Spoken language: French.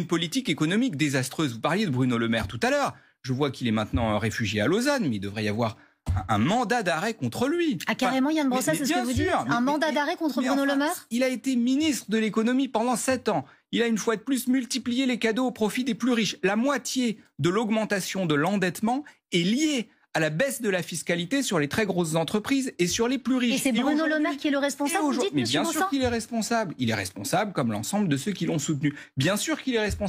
une politique économique désastreuse. Vous parliez de Bruno Le Maire tout à l'heure. Je vois qu'il est maintenant réfugié à Lausanne, mais il devrait y avoir un, mandat d'arrêt contre lui. Ah, carrément, Yann c'est ce que vous dites Un mandat d'arrêt contre Bruno Le Maire Il a été ministre de l'économie pendant sept ans. Il a une fois de plus multiplié les cadeaux au profit des plus riches. La moitié de l'augmentation de l'endettement est liée à la baisse de la fiscalité sur les très grosses entreprises et sur les plus riches. Et c'est Bruno Le Maire qui est le responsable, vous Mais bien sûr qu'il est responsable. Il est responsable comme l'ensemble de ceux qui l'ont soutenu. Bien sûr qu'il est responsable.